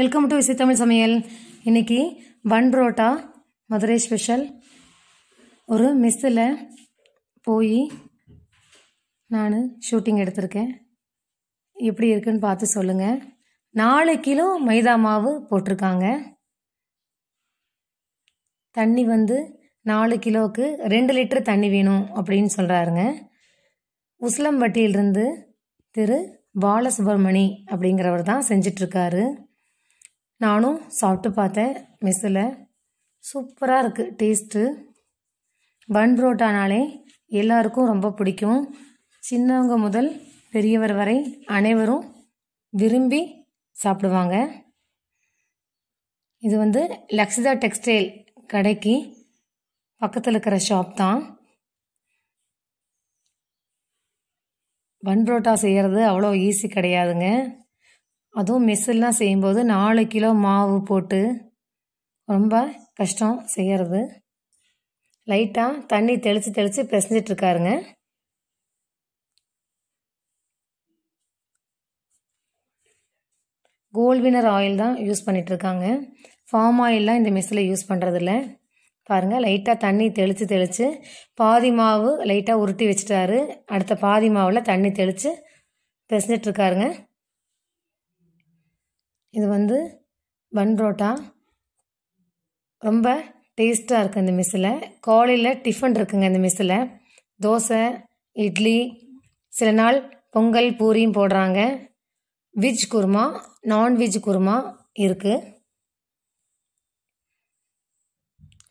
welcome to விசி தமிழ் சமையல் இன்றைக்கி பன் parotta Madurai special ஒரு மிஸ்ஸில் போய் நான் ஷூட்டிங் எடுத்திருக்கேன் எப்படி இருக்குன்னு பார்த்து சொல்லுங்கள் நாலு கிலோ மைதா மாவு போட்டிருக்காங்க தண்ணி வந்து நாலு கிலோவுக்கு ரெண்டு லிட்டர் தண்ணி வேணும் அப்படின்னு சொல்கிறாருங்க உஸ்லம்பட்டியிலிருந்து திரு பாலசுப்ரமணி அப்படிங்கிறவர் தான் செஞ்சிட்ருக்காரு நானும் சாப்பிட்டு பார்த்தேன் மெஸ்ஸில் சூப்பராக இருக்குது டேஸ்ட்டு பன் புரோட்டானாலே எல்லாருக்கும் ரொம்ப பிடிக்கும் சின்னவங்க முதல் பெரியவர் வரை அனைவரும் விரும்பி சாப்பிடுவாங்க இது வந்து லக்ஷிதா டெக்ஸ்டைல் கடைக்கு பக்கத்தில் இருக்கிற ஷாப் தான் பன் புரோட்டா செய்கிறது அவ்வளோ ஈஸி கிடையாதுங்க அதுவும் மெஸ்ஸெல்லாம் செய்யும்போது நாலு கிலோ மாவு போட்டு ரொம்ப கஷ்டம் செய்கிறது லைட்டாக தண்ணி தெளித்து தெளித்து பிசைஞ்சிட்ருக்காருங்க கோல்வினர் ஆயில் தான் யூஸ் பண்ணிகிட்ருக்காங்க ஃபார்ம் ஆயில்லாம் இந்த மெஸ்ஸில் யூஸ் பண்ணுறதில்ல பாருங்கள் லைட்டாக தண்ணி தெளித்து தெளித்து பாதி மாவு லைட்டாக உருட்டி வச்சுட்டாரு அடுத்த பாதி மாவில் தண்ணி தெளித்து பிசைஞ்சிட்ருக்காருங்க இது வந்து பன் புரோட்டா ரொம்ப டேஸ்ட்டாக இருக்குது இந்த மெஸ்ஸில் காலையில் டிஃபன் இருக்குங்க இந்த மெஸ்ஸில் தோசை இட்லி சில நாள் பொங்கல் பூரியும் போடுறாங்க வெஜ் குருமா நான்வெஜ் குருமா இருக்குது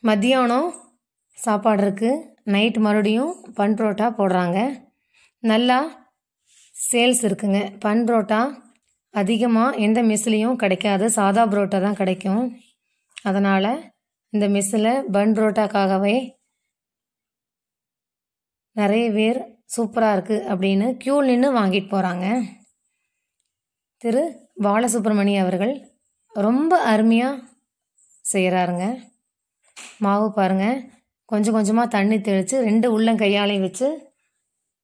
மத்தியானம் சாப்பாடு இருக்குது நைட் மறுபடியும் பன் புரோட்டா போடுறாங்க நல்லா சேல்ஸ் இருக்குங்க பன் புரோட்டா அதிகமாக எந்த மெஸ்லேயும் கிடைக்காது சாதா புரோட்டா தான் கிடைக்கும் அதனால் இந்த மெஸ்ஸில் பன் புரோட்டாக்காகவே நிறைய பேர் சூப்பராக இருக்குது அப்படின்னு க்யூ நின்று வாங்கிட்டு போகிறாங்க திரு பாலசுப்ரமணி அவர்கள் ரொம்ப அருமையாக செய்கிறாருங்க மாவு பாருங்கள் கொஞ்சம் கொஞ்சமாக தண்ணி தெளித்து ரெண்டு உள்ளங்கையாலையும் வச்சு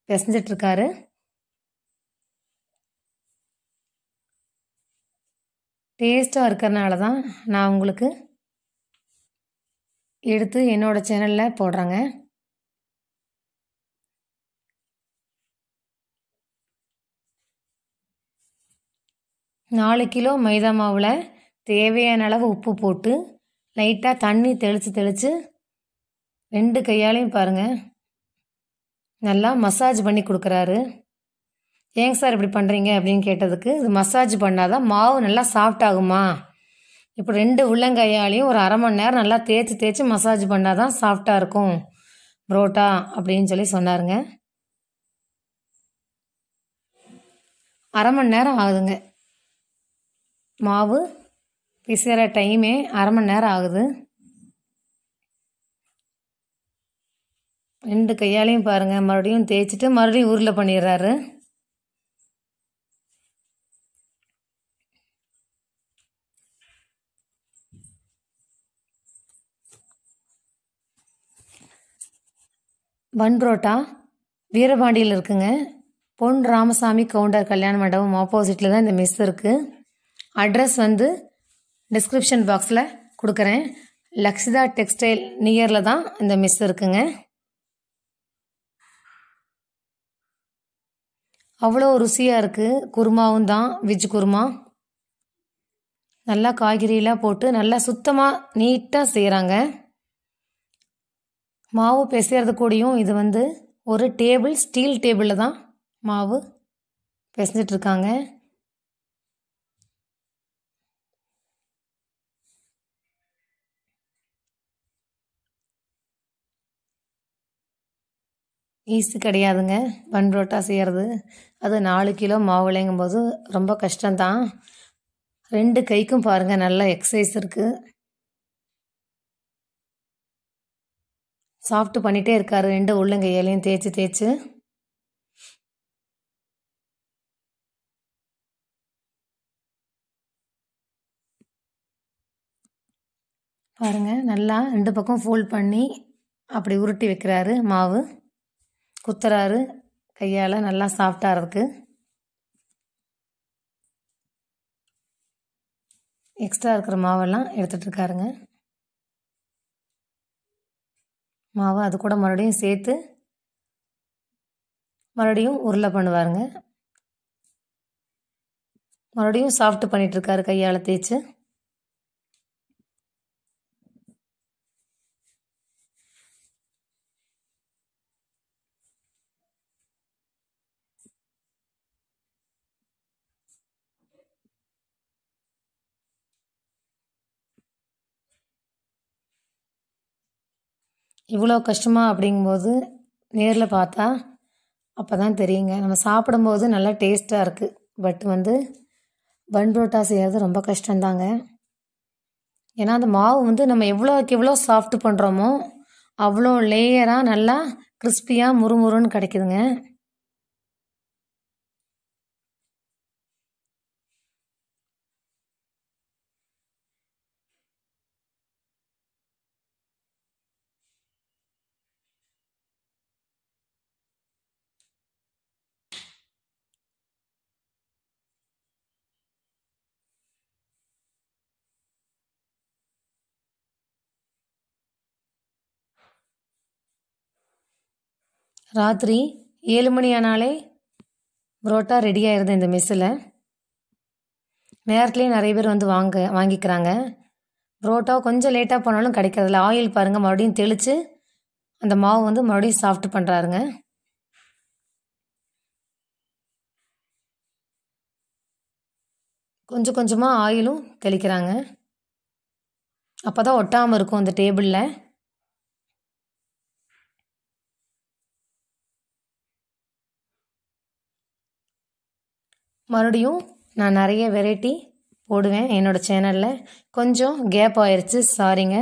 பிசைஞ்சிட்ருக்காரு டேஸ்ட்டாக இருக்கிறனால தான் நான் உங்களுக்கு எடுத்து என்னோடய சேனலில் போடுறேங்க நாலு கிலோ மைதா மாவில் தேவையான அளவு உப்பு போட்டு லைட்டாக தண்ணி தெளித்து தெளித்து ரெண்டு கையாலையும் பாருங்கள் நல்லா மசாஜ் பண்ணி கொடுக்குறாரு ஏங்க சார் இப்படி பண்ணுறீங்க அப்படின்னு கேட்டதுக்கு இது மசாஜ் பண்ணால் தான் மாவு நல்லா சாஃப்ட் ஆகுமா இப்போ ரெண்டு உள்ளங்கையாலையும் ஒரு அரை மணி நேரம் நல்லா தேய்ச்சி தேய்ச்சி மசாஜ் பண்ணால் தான் சாஃப்டாக இருக்கும் புரோட்டா அப்படின்னு சொல்லி சொன்னாருங்க அரை மணி நேரம் ஆகுதுங்க மாவு பிசுகிற டைமே அரை மணி நேரம் ஆகுது ரெண்டு கையாலையும் பாருங்கள் மறுபடியும் தேய்ச்சிட்டு மறுபடியும் ஊரில் பண்ணிடுறாரு பன் வீரபாண்டியில் இருக்குங்க பொன் ராமசாமி கவுண்டர் கல்யாண மண்டபம் ஆப்போசிட்டில் தான் இந்த மெஸ் இருக்குது அட்ரஸ் வந்து டிஸ்கிரிப்ஷன் பாக்ஸில் கொடுக்குறேன் லக்ஷிதா டெக்ஸ்டைல் நியரில் தான் இந்த மிஸ் இருக்குங்க அவ்வளோ ருசியாக இருக்குது குருமாவும் தான் வெஜ் குருமா நல்லா காய்கறியெல்லாம் போட்டு நல்லா சுத்தமாக நீட்டாக செய்கிறாங்க மாவு பிசைறது கூடயும் இது வந்து ஒரு டேபிள் ஸ்டீல் டேபிளில் தான் மாவு பிசைஞ்சிட்ருக்காங்க ஈஸி கிடையாதுங்க பன் புரோட்டா செய்கிறது அது நாலு கிலோ மாவுலேங்கும்போது ரொம்ப கஷ்டம்தான் ரெண்டு கைக்கும் பாருங்கள் நல்ல எக்ஸசைஸ் இருக்குது சாஃப்ட் பண்ணிகிட்டே இருக்கார் ரெண்டு உள்ளங்கையிலையும் தேய்ச்சி தேய்ச்சி பாருங்க நல்லா ரெண்டு பக்கம் ஃபோல்ட் பண்ணி அப்படி உருட்டி வைக்கிறாரு மாவு குத்துறாரு கையால் நல்லா சாஃப்டாக இருக்குது எக்ஸ்ட்ரா இருக்கிற மாவெல்லாம் இருக்காருங்க மாவை அது கூட மறுபடியும் சேர்த்து மறுபடியும் உருளை பண்ணுவாருங்க மறுபடியும் சாஃப்ட் இருக்காரு கையால் தேய்ச்சி இவ்வளோ கஷ்டமாக அப்படிங்கும்போது நேரில் பார்த்தா அப்போ தான் தெரியுங்க நம்ம சாப்பிடும்போது நல்லா டேஸ்ட்டாக இருக்குது பட் வந்து பன் புரோட்டா செய்கிறது ரொம்ப கஷ்டம்தாங்க ஏன்னா அந்த மாவு வந்து நம்ம எவ்வளோக்கு எவ்வளோ சாஃப்ட் பண்ணுறோமோ அவ்வளோ லேயராக நல்லா கிறிஸ்பியாக முறுமுறுன்னு கிடைக்குதுங்க ராத்திரி ஏழு மணி ஆனாலே புரோட்டா ரெடியாக இருந்தது இந்த மெஸ்ஸில் நேரத்துலேயும் நிறைய பேர் வந்து வாங்க வாங்கிக்கிறாங்க புரோட்டா கொஞ்சம் லேட்டாக போனாலும் கிடைக்கிறதுல ஆயில் பாருங்கள் மறுபடியும் தெளித்து அந்த மாவு வந்து மறுபடியும் சாஃப்ட் பண்ணுறாருங்க கொஞ்சம் கொஞ்சமாக ஆயிலும் தெளிக்கிறாங்க அப்போ தான் ஒட்டாமல் இருக்கும் அந்த டேபிளில் மறுபடியும் நான் நிறைய வெரைட்டி போடுவேன் என்னோடய சேனலில் கொஞ்சம் கேப் ஆயிடுச்சு சாரிங்க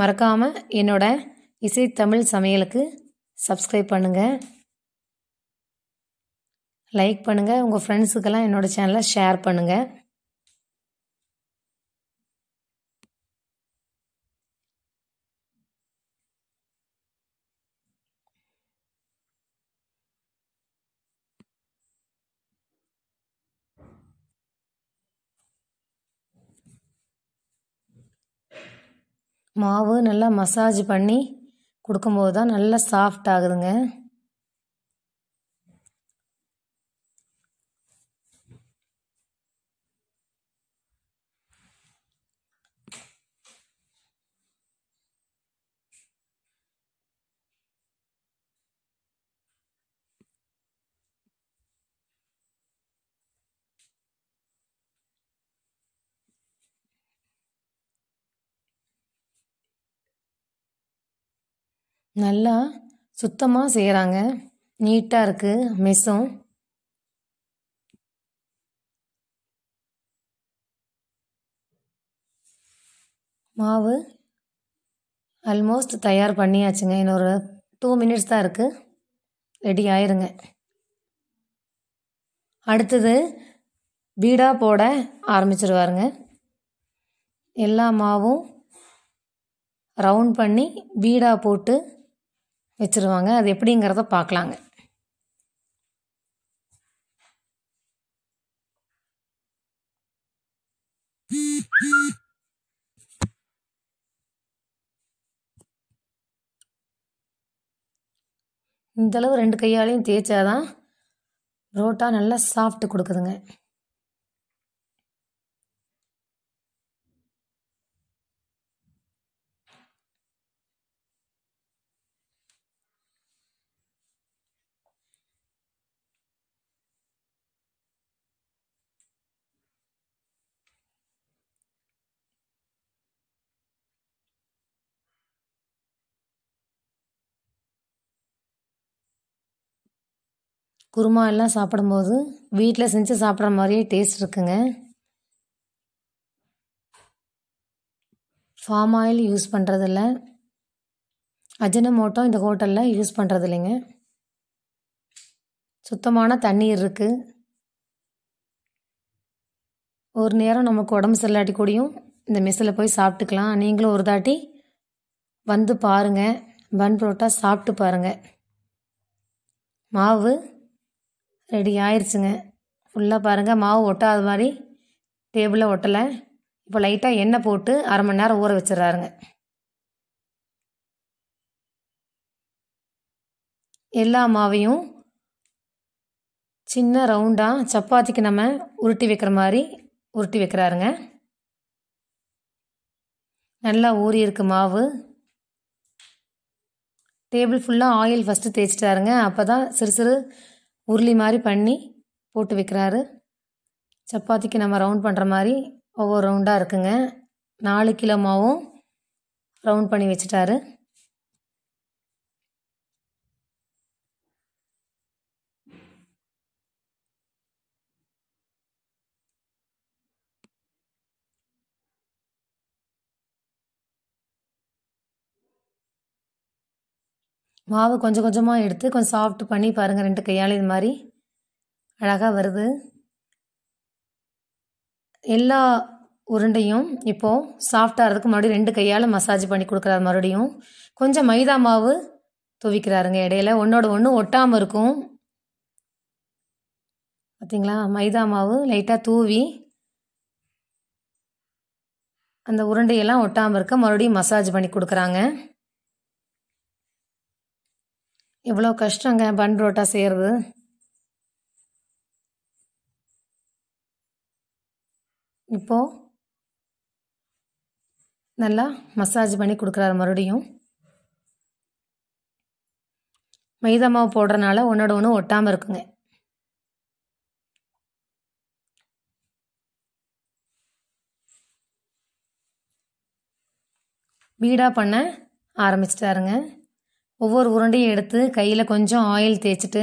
மறக்காமல் என்னோடய இசை தமிழ் சமையலுக்கு சப்ஸ்கிரைப் பண்ணுங்கள் லைக் பண்ணுங்கள் உங்கள் ஃப்ரெண்ட்ஸுக்கெல்லாம் என்னோடய சேனலை ஷேர் பண்ணுங்கள் மாவு நல்லா மசாஜ் பண்ணி கொடுக்கும்போது தான் நல்லா சாஃப்ட் ஆகுதுங்க நல்லா சுத்தமாக செய்கிறாங்க நீட்டாக இருக்குது மெஸ்ஸும் மாவு ஆல்மோஸ்ட் தயார் பண்ணியாச்சுங்க இன்னொரு டூ மினிட்ஸ் தான் இருக்குது ரெடி ஆயிருங்க அடுத்தது பீடா போட ஆரம்பிச்சிருவாருங்க எல்லா மாவும் ரவுண்ட் பண்ணி பீடா போட்டு வச்சுருவாங்க அது எப்படிங்கிறத பார்க்கலாங்க இந்தளவு ரெண்டு கையாலையும் தேய்ச்சாதான் ரோட்டா நல்லா சாஃப்ட் கொடுக்குதுங்க குருமா எல்லாம் சாப்பிடும்போது வீட்டில் செஞ்சு சாப்பிட்ற மாதிரியே டேஸ்ட் இருக்குங்க ஃபார்ம் ஆயில் யூஸ் பண்ணுறதில்ல அஜினமோட்டோ இந்த ஹோட்டலில் யூஸ் பண்ணுறது இல்லைங்க சுத்தமான தண்ணீர் இருக்குது ஒரு நேரம் நமக்கு உடம்பு சரியில்லாட்டி கூடயும் இந்த மெஸ்ஸில் போய் சாப்பிட்டுக்கலாம் நீங்களும் ஒரு தாட்டி வந்து பாருங்கள் பன் புரோட்டா சாப்பிட்டு பாருங்கள் மாவு ரெடி ஆயிடுச்சுங்க ஃபுல்லாக பாருங்கள் மாவு ஒட்டாத மாதிரி டேபிளில் ஒட்டலை இப்போ லைட்டாக எண்ணெய் போட்டு அரை மணி நேரம் ஊற வச்சிடறாருங்க எல்லா மாவையும் சின்ன ரவுண்டாக சப்பாத்திக்கு நம்ம உருட்டி வைக்கிற மாதிரி உருட்டி வைக்கிறாருங்க நல்லா ஊறி இருக்கு மாவு டேபிள் ஃபுல்லாக ஆயில் ஃபஸ்ட்டு தேய்ச்சிட்டாருங்க அப்போ தான் சிறு சிறு உருளி மாதிரி பண்ணி போட்டு வைக்கிறாரு சப்பாத்திக்கு நம்ம ரவுண்ட் பண்ணுற மாதிரி ஒவ்வொரு ரவுண்டாக இருக்குங்க நாலு கிலோ மாவும் ரவுண்ட் பண்ணி வச்சுட்டாரு மாவு கொஞ்சம் கொஞ்சமாக எடுத்து கொஞ்சம் சாஃப்ட் பண்ணி பாருங்கள் ரெண்டு கையால் இது மாதிரி அழகாக வருது எல்லா உருண்டையும் இப்போது சாஃப்டாகிறதுக்கு மறுபடியும் ரெண்டு கையால் மசாஜ் பண்ணி கொடுக்குறாரு மறுபடியும் கொஞ்சம் மைதா மாவு துவிக்கிறாருங்க இடையில ஒன்றோட ஒன்று ஒட்டாமல் இருக்கும் பார்த்திங்களா மைதா மாவு லைட்டாக தூவி அந்த உருண்டையெல்லாம் ஒட்டாமல் இருக்க மறுபடியும் மசாஜ் பண்ணி கொடுக்குறாங்க எவ்வளோ கஷ்டங்க பன் ரோட்டா செய்கிறது இப்போது நல்லா மசாஜ் பண்ணி கொடுக்குறாரு மறுபடியும் மைதா மாவு போடுறனால ஒன்றோட ஒன்று ஒட்டாமல் இருக்குங்க வீடாக பண்ண ஆரம்பிச்சிட்டாருங்க ஒவ்வொரு உருண்டையும் எடுத்து கையில் கொஞ்சம் ஆயில் தேய்ச்சிட்டு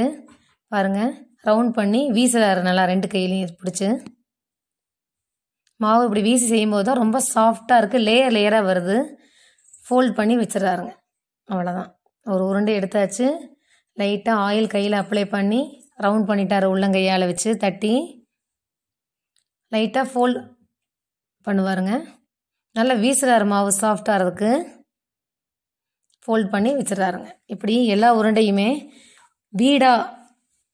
பாருங்கள் ரவுண்ட் பண்ணி வீசுகிறாரு நல்லா ரெண்டு கையிலையும் பிடிச்சி மாவு இப்படி வீசி செய்யும்போது தான் ரொம்ப சாஃப்டாக இருக்குது லேயர் லேயராக வருது ஃபோல்ட் பண்ணி வச்சிடறாருங்க அவ்வளோதான் ஒரு உருண்டை எடுத்தாச்சு லைட்டாக ஆயில் கையில் அப்ளை பண்ணி ரவுண்ட் பண்ணிட்டார் உள்ளங்கையால் வச்சு தட்டி லைட்டாக ஃபோல்ட் பண்ணுவாருங்க நல்லா வீசுகிறாரு மாவு சாஃப்டாக இருக்குது ஃபோல்ட் பண்ணி வச்சிடறாருங்க இப்படி எல்லா உருண்டையுமே பீடாக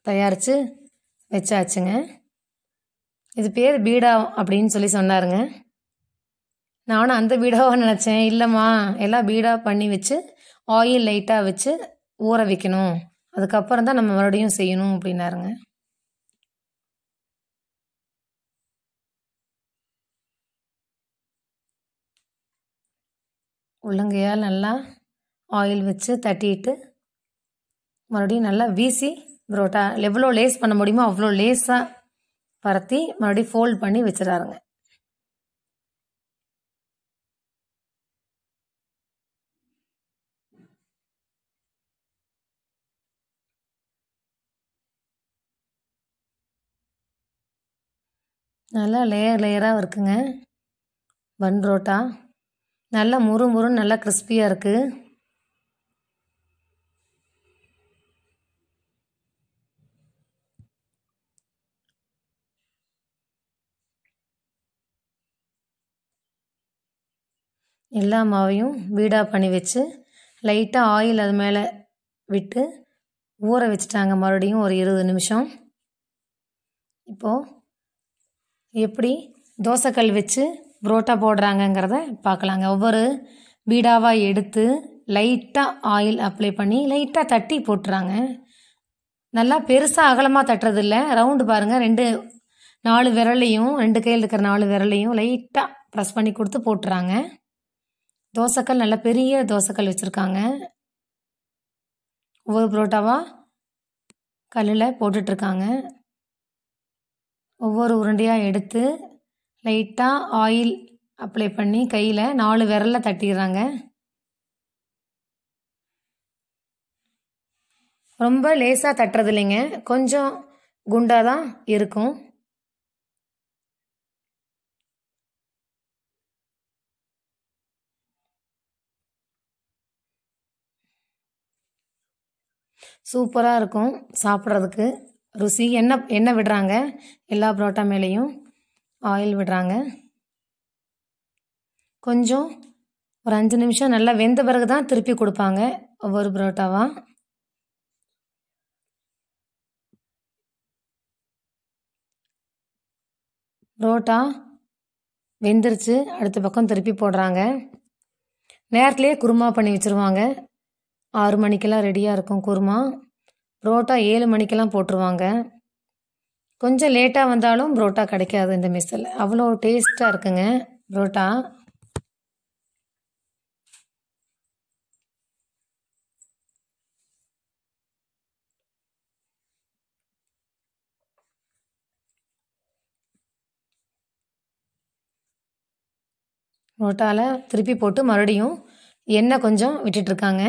தயாரித்து வச்சாச்சுங்க இது பேர் பீடா அப்படின்னு சொல்லி சொன்னாருங்க நானும் அந்த பீடாவை நினச்சேன் இல்லைம்மா எல்லாம் பீடா பண்ணி வச்சு ஆயில் லைட்டாக வச்சு ஊற வைக்கணும் அதுக்கப்புறம் தான் நம்ம மறுபடியும் செய்யணும் அப்படின்னாருங்க உள்ளங்கையால் நல்லா ஆயில் வச்சு தட்டிட்டு மறுபடியும் நல்லா வீசி புரோட்டா எவ்வளோ லேஸ் பண்ண முடியுமோ அவ்வளோ லேஸாக பரத்தி மறுபடியும் ஃபோல்ட் பண்ணி வச்சிடாருங்க நல்லா லேயர் லேயராக இருக்குங்க பன் புரோட்டா நல்லா முறு முறுன்னு நல்லா கிறிஸ்பியாக இருக்குது எல்லா மாவையும் வீடாக பண்ணி வச்சு லைட்டாக ஆயில் அது மேலே விட்டு ஊற வச்சுட்டாங்க மறுபடியும் ஒரு இருபது நிமிஷம் இப்போது எப்படி தோசைக்கல் வச்சு புரோட்டா போடுறாங்கங்கிறத பார்க்கலாங்க ஒவ்வொரு வீடாவாக எடுத்து லைட்டாக ஆயில் அப்ளை பண்ணி லைட்டாக தட்டி போட்டுறாங்க நல்லா பெருசாக அகலமாக இல்லை ரவுண்டு பாருங்கள் ரெண்டு நாலு விரலையும் ரெண்டு கையில் இருக்கிற நாலு விரலையும் லைட்டாக ப்ரெஸ் பண்ணி கொடுத்து போட்டுறாங்க தோசைக்கல் நல்ல பெரிய தோசைக்கல் வச்சுருக்காங்க ஒவ்வொரு புரோட்டாவாக கல்லில் போட்டுட்ருக்காங்க ஒவ்வொரு உருண்டையாக எடுத்து லைட்டாக ஆயில் அப்ளை பண்ணி கையில் நாலு விரலில் தட்டிடுறாங்க ரொம்ப லேசாக தட்டுறது இல்லைங்க கொஞ்சம் குண்டாக தான் இருக்கும் சூப்பராக இருக்கும் சாப்பிட்றதுக்கு ருசி என்ன எண்ணெய் விடுறாங்க எல்லா பரோட்டா மேலேயும் ஆயில் விடுறாங்க கொஞ்சம் ஒரு அஞ்சு நிமிஷம் நல்லா வெந்த பிறகு தான் திருப்பி கொடுப்பாங்க ஒவ்வொரு பரோட்டாவாக பரோட்டா வெந்துருச்சு அடுத்த பக்கம் திருப்பி போடுறாங்க நேரத்துலேயே குருமா பண்ணி வச்சுருவாங்க ஆறு மணிக்கெல்லாம் ரெடியாக இருக்கும் குருமா புரோட்டா ஏழு மணிக்கெல்லாம் போட்டுருவாங்க கொஞ்சம் லேட்டாக வந்தாலும் புரோட்டா கிடைக்காது இந்த மெஸ்ஸில் அவ்வளோ டேஸ்ட்டாக இருக்குங்க புரோட்டா புரோட்டாவில் திருப்பி போட்டு மறுபடியும் எண்ணெய் கொஞ்சம் விட்டுட்டுருக்காங்க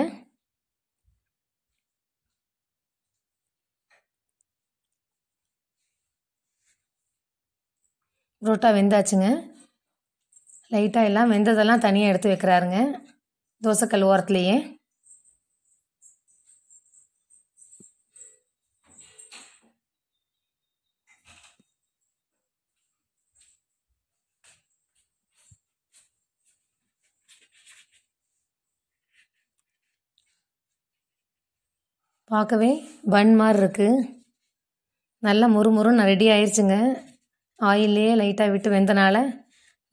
புரோட்டா வெந்தாச்சுங்க லைட்டாக எல்லாம் வெந்ததெல்லாம் தனியாக எடுத்து வைக்கிறாருங்க தோசைக்கல் ஓரத்துலேயே பார்க்கவே பன் மாதிரி இருக்குது நல்லா முறுமுறுன்னு ரெடி ஆயிடுச்சுங்க ஆயிலே லைட்டாக விட்டு வெந்தனால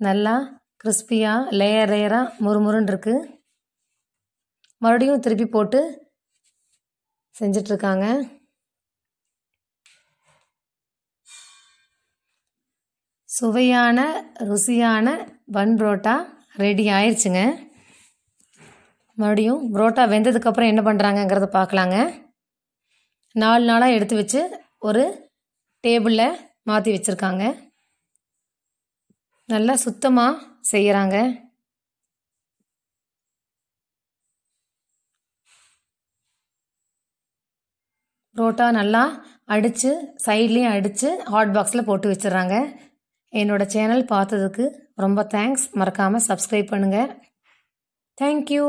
நல்லா கிறிஸ்பியாக லேயர் லேயராக முறுமுறுன்னு இருக்குது மறுபடியும் திருப்பி போட்டு செஞ்சிட்ருக்காங்க சுவையான ருசியான பன் புரோட்டா ரெடி ஆயிடுச்சுங்க மறுபடியும் புரோட்டா வெந்ததுக்கப்புறம் என்ன பண்ணுறாங்கங்கிறத பார்க்கலாங்க நாலு நாளாக எடுத்து வச்சு ஒரு டேபிளில் மாற்றி வச்சுருக்காங்க நல்லா சுத்தமாக செய்கிறாங்க ரோட்டா நல்லா அடித்து சைட்லேயும் அடித்து ஹாட் பாக்ஸில் போட்டு வச்சிடுறாங்க என்னோடய சேனல் பார்த்ததுக்கு ரொம்ப தேங்க்ஸ் மறக்காமல் சப்ஸ்கிரைப் பண்ணுங்கள் தேங்க்யூ